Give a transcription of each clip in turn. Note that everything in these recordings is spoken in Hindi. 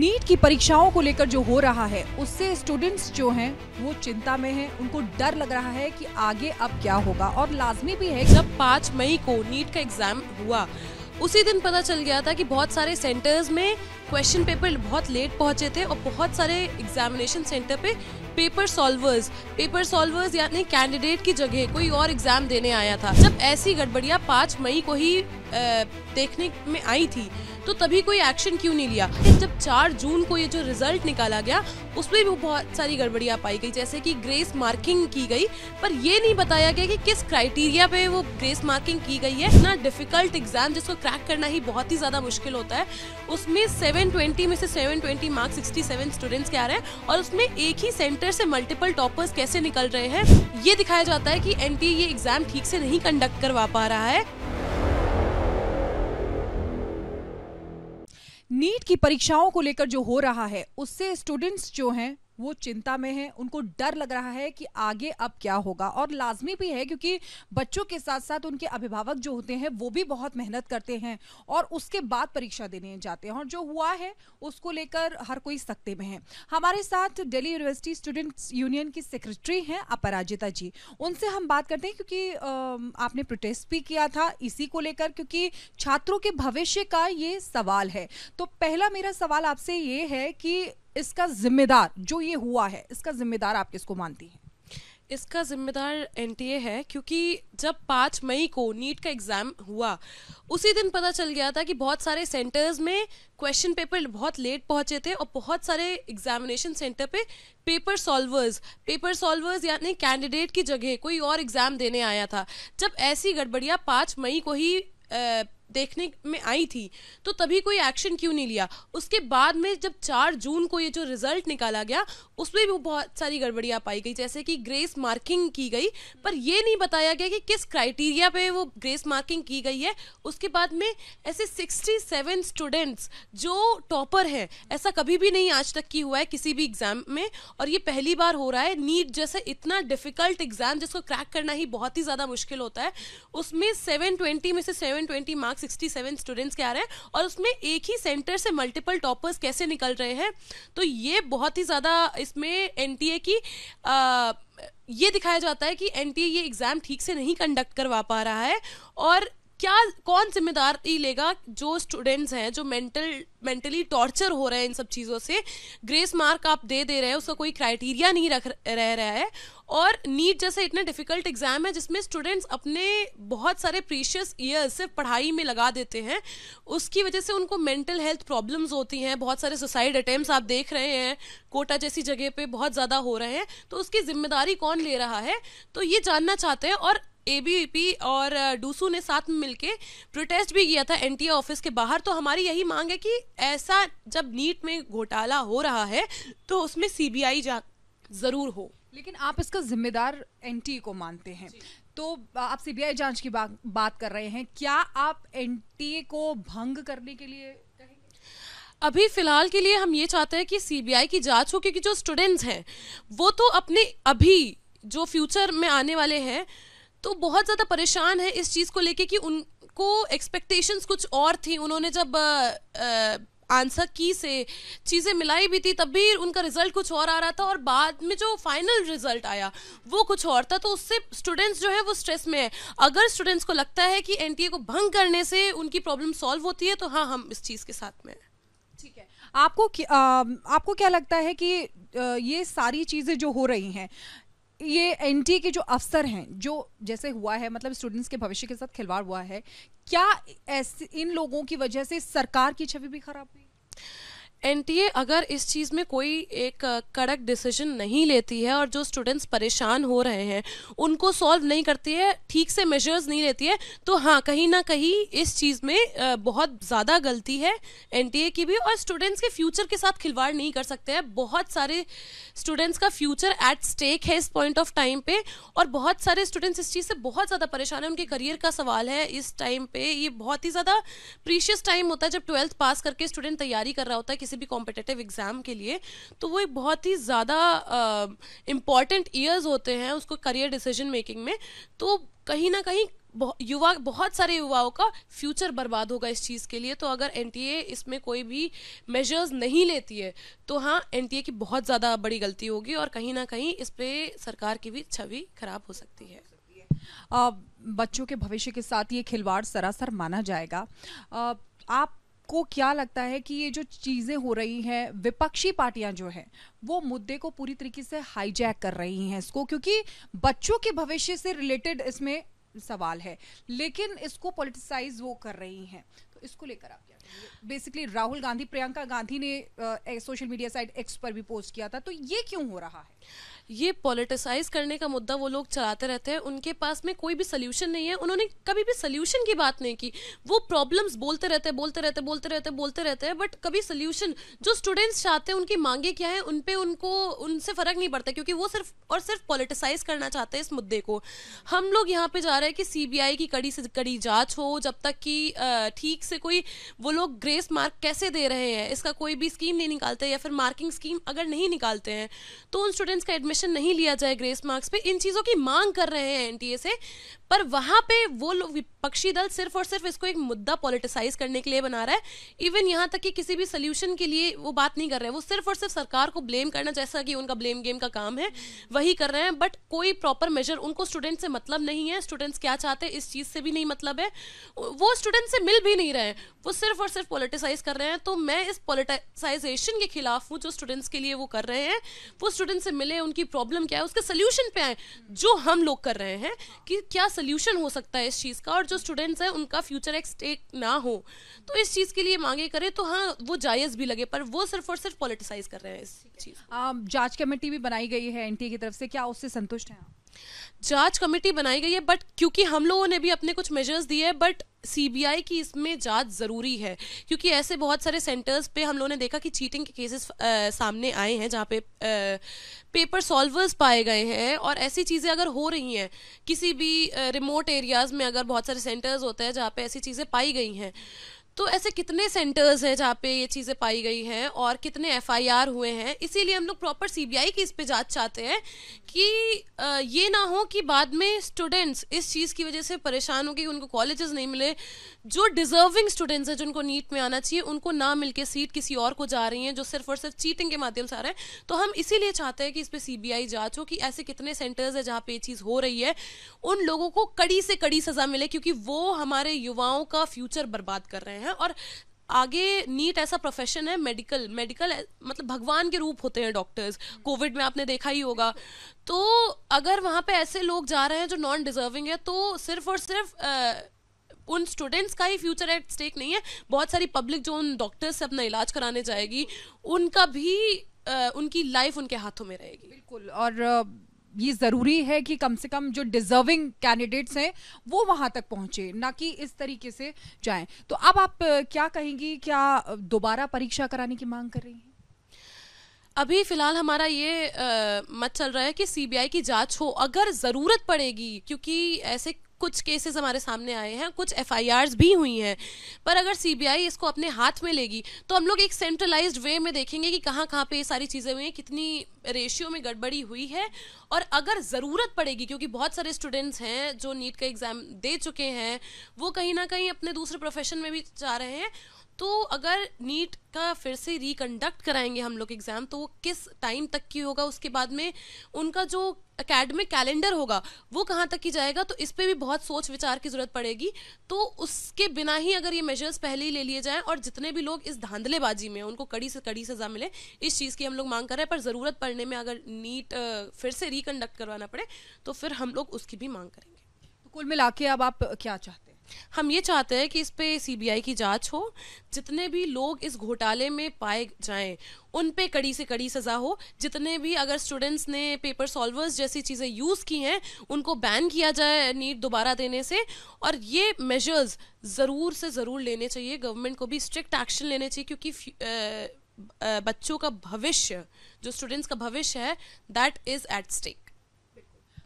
नीट की परीक्षाओं को लेकर जो हो रहा है उससे स्टूडेंट्स जो हैं वो चिंता में हैं उनको डर लग रहा है कि आगे अब क्या होगा और लाजमी भी है जब पाँच मई को नीट का एग्ज़ाम हुआ उसी दिन पता चल गया था कि बहुत सारे सेंटर्स में क्वेश्चन पेपर बहुत लेट पहुंचे थे और बहुत सारे एग्जामिनेशन सेंटर पे पेपर सॉल्वर्स पेपर सॉल्वर्स यानी कैंडिडेट की जगह कोई और एग्जाम देने आया था जब ऐसी गड़बड़ियां पाँच मई को ही देखने में आई थी तो तभी कोई एक्शन क्यों नहीं लिया जब 4 जून को ये जो रिजल्ट निकाला गया उसमें भी बहुत सारी गड़बड़ियाँ पाई गई जैसे कि ग्रेस मार्किंग की गई पर ये नहीं बताया गया कि किस क्राइटेरिया पे वो ग्रेस मार्किंग की गई है इतना डिफिकल्ट एग्जाम जिसको क्रैक करना ही बहुत ही ज़्यादा मुश्किल होता है उसमें सेवन में से सेवन मार्क्स सिक्सटी स्टूडेंट्स के आ रहे हैं और उसमें एक ही सेंटर से मल्टीपल टॉपर्स कैसे निकल रहे हैं ये दिखाया जाता है कि एन ये एग्जाम ठीक से नहीं कंडक्ट करवा पा रहा है नीट की परीक्षाओं को लेकर जो हो रहा है उससे स्टूडेंट्स जो हैं वो चिंता में है उनको डर लग रहा है कि आगे अब क्या होगा और लाजमी भी है क्योंकि बच्चों के साथ साथ उनके अभिभावक जो होते हैं वो भी बहुत मेहनत करते हैं और उसके बाद परीक्षा देने जाते हैं और जो हुआ है उसको लेकर हर कोई सख्ते में है हमारे साथ डेली यूनिवर्सिटी स्टूडेंट्स यूनियन की सेक्रेटरी हैं अपराजिता जी उनसे हम बात करते हैं क्योंकि आपने प्रोटेस्ट भी किया था इसी को लेकर क्योंकि छात्रों के भविष्य का ये सवाल है तो पहला मेरा सवाल आपसे ये है कि इसका जिम्मेदार जो ये हुआ है इसका जिम्मेदार आप किसको मानती हैं इसका जिम्मेदार एन है क्योंकि जब पाँच मई को नीट का एग्ज़ाम हुआ उसी दिन पता चल गया था कि बहुत सारे सेंटर्स में क्वेश्चन पेपर बहुत लेट पहुंचे थे और बहुत सारे एग्जामिनेशन सेंटर पे पेपर सॉल्वर्स पेपर सॉल्वर्स यानी कैंडिडेट की जगह कोई और एग्ज़ाम देने आया था जब ऐसी गड़बड़ियाँ पाँच मई को ही आ, देखने में आई थी तो तभी कोई एक्शन क्यों नहीं लिया उसके बाद में जब चार जून को ये जो रिजल्ट निकाला गया उसमें भी बहुत सारी गड़बड़ियाँ पाई गई जैसे कि ग्रेस मार्किंग की गई पर यह नहीं बताया गया कि किस क्राइटेरिया पे वो ग्रेस मार्किंग की गई है उसके बाद में ऐसे 67 स्टूडेंट्स जो टॉपर हैं ऐसा कभी भी नहीं आज तक की हुआ है किसी भी एग्ज़ाम में और ये पहली बार हो रहा है नीट जैसे इतना डिफ़िकल्ट एग्ज़ाम जिसको क्रैक करना ही बहुत ही ज़्यादा मुश्किल होता है उसमें सेवन में से सेवन मार्क्स 67 स्टूडेंट्स के आ रहे हैं और उसमें एक ही सेंटर से मल्टीपल टॉपर्स कैसे निकल रहे हैं तो ये बहुत ही ज़्यादा इसमें एन की आ, ये दिखाया जाता है कि एन ये एग्ज़ाम ठीक से नहीं कंडक्ट करवा पा रहा है और क्या कौन जिम्मेदारी लेगा जो स्टूडेंट्स हैं जो मेंटल मेंटली टॉर्चर हो रहे हैं इन सब चीज़ों से ग्रेस मार्क आप दे दे रहे हैं उसका कोई क्राइटेरिया नहीं रख रह रहा है और नीट जैसे इतना डिफिकल्ट एग्जाम है जिसमें स्टूडेंट्स अपने बहुत सारे प्रीशियस ईयर्स सिर्फ पढ़ाई में लगा देते हैं उसकी वजह से उनको मेंटल हेल्थ प्रॉब्लम्स होती हैं बहुत सारे सुसाइड अटैम्प्ट आप देख रहे हैं कोटा जैसी जगह पर बहुत ज़्यादा हो रहे हैं तो उसकी जिम्मेदारी कौन ले रहा है तो ये जानना चाहते हैं और एबीवीपी और डूसू ने साथ में मिलकर प्रोटेस्ट भी किया था एनटीए ऑफिस के बाहर तो हमारी यही मांग है कि ऐसा जब नीट में घोटाला हो रहा है तो उसमें सीबीआई जा जरूर हो लेकिन आप इसका जिम्मेदार एनटीए को मानते हैं तो आप सीबीआई जांच की बा, बात कर रहे हैं क्या आप एनटीए को भंग करने के लिए अभी फिलहाल के लिए हम ये चाहते हैं कि सीबीआई की जांच हो क्योंकि जो स्टूडेंट्स हैं वो तो अपने अभी जो फ्यूचर में आने वाले हैं तो बहुत ज़्यादा परेशान है इस चीज़ को लेके कि उनको एक्सपेक्टेशंस कुछ और थी उन्होंने जब आंसर की से चीज़ें मिलाई भी थी तब भी उनका रिजल्ट कुछ और आ रहा था और बाद में जो फाइनल रिजल्ट आया वो कुछ और था तो उससे स्टूडेंट्स जो है वो स्ट्रेस में है अगर स्टूडेंट्स को लगता है कि एन को भंग करने से उनकी प्रॉब्लम सॉल्व होती है तो हाँ हम इस चीज़ के साथ में ठीक है आपको आ, आपको क्या लगता है कि ये सारी चीज़ें जो हो रही हैं ये एन के जो अफसर हैं जो जैसे हुआ है मतलब स्टूडेंट्स के भविष्य के साथ खिलवाड़ हुआ है क्या इन लोगों की वजह से सरकार की छवि भी खराब हुई एनटीए अगर इस चीज़ में कोई एक कड़क डिसीजन नहीं लेती है और जो स्टूडेंट्स परेशान हो रहे हैं उनको सॉल्व नहीं करती है ठीक से मेजर्स नहीं लेती है तो हाँ कहीं ना कहीं इस चीज़ में बहुत ज़्यादा गलती है एनटीए की भी और स्टूडेंट्स के फ्यूचर के साथ खिलवाड़ नहीं कर सकते हैं बहुत सारे स्टूडेंट्स का फ्यूचर एट स्टेक है इस पॉइंट ऑफ टाइम पर और बहुत सारे स्टूडेंट्स इस चीज़ से बहुत ज़्यादा परेशान हैं उनके करियर का सवाल है इस टाइम पर ये बहुत ही ज़्यादा प्रीशियस टाइम होता है जब ट्वेल्थ पास करके स्टूडेंट तैयारी कर रहा होता है किसी भी कॉम्पिटेटिव एग्ज़ाम के लिए तो वो एक बहुत ही ज़्यादा इम्पॉर्टेंट ईयर्स होते हैं उसको करियर डिसीजन मेकिंग में तो कहीं ना कहीं युवा बहुत सारे युवाओं का फ्यूचर बर्बाद होगा इस चीज़ के लिए तो अगर एन इसमें कोई भी मेजर्स नहीं लेती है तो हाँ एन की बहुत ज़्यादा बड़ी गलती होगी और कहीं ना कहीं इस पर सरकार की भी छवि खराब हो सकती है आ, बच्चों के भविष्य के साथ ये खिलवाड़ सरासर माना जाएगा आ, आप आपको क्या लगता है कि ये जो चीज़ें हो रही हैं विपक्षी पार्टियां जो है वो मुद्दे को पूरी तरीके से हाईजैक कर रही हैं इसको क्योंकि बच्चों के भविष्य से रिलेटेड इसमें सवाल है लेकिन इसको पॉलिटिसाइज वो कर रही हैं इसको लेकर आप क्या बेसिकली राहुल गांधी प्रियंका गांधी ने सोशल मीडिया साइट एक्स पर भी पोस्ट किया था तो ये क्यों हो रहा है ये पॉलिटिसाइज करने का मुद्दा वो लोग चलाते रहते हैं उनके पास में कोई भी सोल्यूशन नहीं है उन्होंने कभी भी सोल्यूशन की बात नहीं की वो प्रॉब्लम्स बोलते रहते बोलते रहते बोलते रहते बोलते रहते हैं बट कभी सोल्यूशन जो स्टूडेंट्स चाहते हैं उनकी मांगे क्या है उन पे उनको उनसे फ़र्क नहीं पड़ता क्योंकि वो सिर्फ और सिर्फ पॉलिटिसाइज करना चाहते हैं इस मुद्दे को हम लोग यहाँ पे जा रहे हैं कि सी की कड़ी से कड़ी जाँच हो जब तक कि ठीक से कोई वो लोग ग्रेस मार्क कैसे दे रहे हैं इसका कोई भी स्कीम नहीं निकालते या फिर मार्किंग स्कीम अगर नहीं निकालते हैं तो उन स्टूडेंट्स का एडमिशन नहीं लिया जाए ग्रेस मार्क्स पे इन चीज़ों की मांग कर रहे हैं एन से पर वहाँ पर वो लोग पक्षी दल सिर्फ और सिर्फ इसको एक मुद्दा पॉलिटिसाइज करने के लिए बना रहा है इवन यहाँ तक कि किसी भी सोल्यूशन के लिए वो बात नहीं कर रहे हैं वो सिर्फ और सिर्फ सरकार को ब्लेम करना जैसा कि उनका ब्लेम गेम का काम है वही कर रहे हैं बट कोई प्रॉपर मेजर उनको स्टूडेंट से मतलब नहीं है स्टूडेंट्स क्या चाहते हैं इस चीज़ से भी नहीं मतलब है वो स्टूडेंट से मिल भी नहीं रहे हैं वो सिर्फ और सिर्फ पॉलिटिसाइज कर रहे हैं तो मैं इस पॉलिटिसाइजेशन के खिलाफ हूँ जो स्टूडेंट्स के लिए वो कर रहे हैं वो स्टूडेंट से मिले उनकी प्रॉब्लम क्या है उसके सोल्यूशन पे आए जो हम लोग कर रहे हैं कि क्या सोल्यूशन हो सकता है इस चीज़ का और जो स्टूडेंट्स हैं उनका फ्यूचर एक स्टेक ना हो तो इस चीज़ के लिए मांगे करें तो हाँ वो जायज़ भी लगे पर वो सिर्फ और सिर्फ पॉलिटिसाइज कर रहे हैं इस चीज़ um, जांच कमेटी भी बनाई गई है एन की तरफ से क्या उससे संतुष्ट हैं जांच कमेटी बनाई गई है बट क्योंकि हम लोगों ने भी अपने कुछ मेजर्स दिए बट सीबीआई की इसमें जांच ज़रूरी है क्योंकि ऐसे बहुत सारे सेंटर्स पे हम लोगों ने देखा कि चीटिंग के केसेस सामने आए हैं जहाँ पे आ, पेपर सॉल्वर्स पाए गए हैं और ऐसी चीज़ें अगर हो रही हैं किसी भी रिमोट एरियाज़ में अगर बहुत सारे सेंटर्स होते हैं जहाँ पे ऐसी चीज़ें पाई गई हैं तो ऐसे कितने सेंटर्स हैं जहाँ पे ये चीज़ें पाई गई हैं और कितने एफआईआर हुए हैं इसीलिए हम लोग प्रॉपर सीबीआई की इस पे जांच चाहते हैं कि ये ना हो कि बाद में स्टूडेंट्स इस चीज़ की वजह से परेशान हो कि उनको कॉलेजेस नहीं मिले जो डिजर्विंग स्टूडेंट्स हैं जिनको नीट में आना चाहिए उनको ना मिल के सीट किसी और को जा रही है जो सिर्फ और सिर्फ चीटिंग के माध्यम से आ रहे हैं तो हम इसीलिए चाहते हैं कि इस पर सी बी हो कि ऐसे कितने सेंटर्स है जहाँ पे ये चीज़ हो रही है उन लोगों को कड़ी से कड़ी सजा मिले क्योंकि वो हमारे युवाओं का फ्यूचर बर्बाद कर रहे हैं है और आगे नीट ऐसा प्रोफेशन है मेडिकल मेडिकल मतलब भगवान के रूप होते हैं डॉक्टर्स कोविड में आपने देखा ही होगा तो अगर वहाँ पे ऐसे लोग जा रहे हैं जो नॉन डिजर्विंग है तो सिर्फ और सिर्फ आ, उन स्टूडेंट्स का ही फ्यूचर एट स्टेक नहीं है बहुत सारी पब्लिक जो उन डॉक्टर्स से अपना इलाज कराने जाएगी उनका भी आ, उनकी लाइफ उनके हाथों में रहेगी बिल्कुल और ये ज़रूरी है कि कम से कम जो डिज़र्विंग कैंडिडेट्स हैं वो वहां तक पहुंचे ना कि इस तरीके से जाएं तो अब आप क्या कहेंगी क्या दोबारा परीक्षा कराने की मांग कर रही हैं अभी फिलहाल हमारा ये आ, मत चल रहा है कि सीबीआई की जांच हो अगर ज़रूरत पड़ेगी क्योंकि ऐसे कुछ केसेस हमारे सामने आए हैं कुछ एफ भी हुई हैं पर अगर सी इसको अपने हाथ में लेगी तो हम लोग एक सेंट्रलाइज वे में देखेंगे कि कहाँ कहाँ पर ये सारी चीज़ें हुई हैं कितनी रेशियो में गड़बड़ी हुई है और अगर ज़रूरत पड़ेगी क्योंकि बहुत सारे स्टूडेंट्स हैं जो नीट का एग्ज़ाम दे चुके हैं वो कहीं ना कहीं अपने दूसरे प्रोफेशन में भी जा रहे हैं तो अगर नीट का फिर से रिकंडक्ट कराएंगे हम लोग एग्ज़ाम तो वो किस टाइम तक की होगा उसके बाद में उनका जो अकेडमिक कैलेंडर होगा वो कहाँ तक की जाएगा तो इस पर भी बहुत सोच विचार की ज़रूरत पड़ेगी तो उसके बिना ही अगर ये मेजर्स पहले ही ले लिए जाए और जितने भी लोग इस धांधलेबाजी में उनको कड़ी से कड़ी सज़ा मिले इस चीज़ की हम लोग मांग कर रहे हैं पर ज़रूरत पड़ने में अगर नीट फिर से रिकंडक्ट करवाना पड़े तो फिर हम लोग उसकी भी मांग करेंगे तो कुल मिला के अब आप क्या चाहते हैं हम ये चाहते हैं कि इस पे सीबीआई की जांच हो जितने भी लोग इस घोटाले में पाए जाएं उन पे कड़ी से कड़ी सज़ा हो जितने भी अगर स्टूडेंट्स ने पेपर सॉल्वर्स जैसी चीज़ें यूज़ की हैं उनको बैन किया जाए नीट दोबारा देने से और ये मेजर्स ज़रूर से ज़रूर लेने चाहिए गवर्नमेंट को भी स्ट्रिक्ट एक्शन लेने चाहिए क्योंकि बच्चों का भविष्य जो स्टूडेंट्स का भविष्य है दैट इज़ एट स्टेक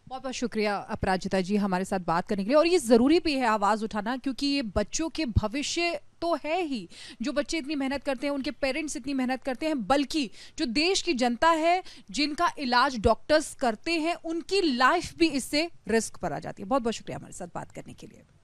बहुत बहुत शुक्रिया अपराजिता जी हमारे साथ बात करने के लिए और ये ज़रूरी भी है आवाज़ उठाना क्योंकि ये बच्चों के भविष्य तो है ही जो बच्चे इतनी मेहनत करते हैं उनके पेरेंट्स इतनी मेहनत करते हैं बल्कि जो देश की जनता है जिनका इलाज डॉक्टर्स करते हैं उनकी लाइफ भी इससे रिस्क पर आ जाती है बहुत बहुत शुक्रिया हमारे साथ बात करने के लिए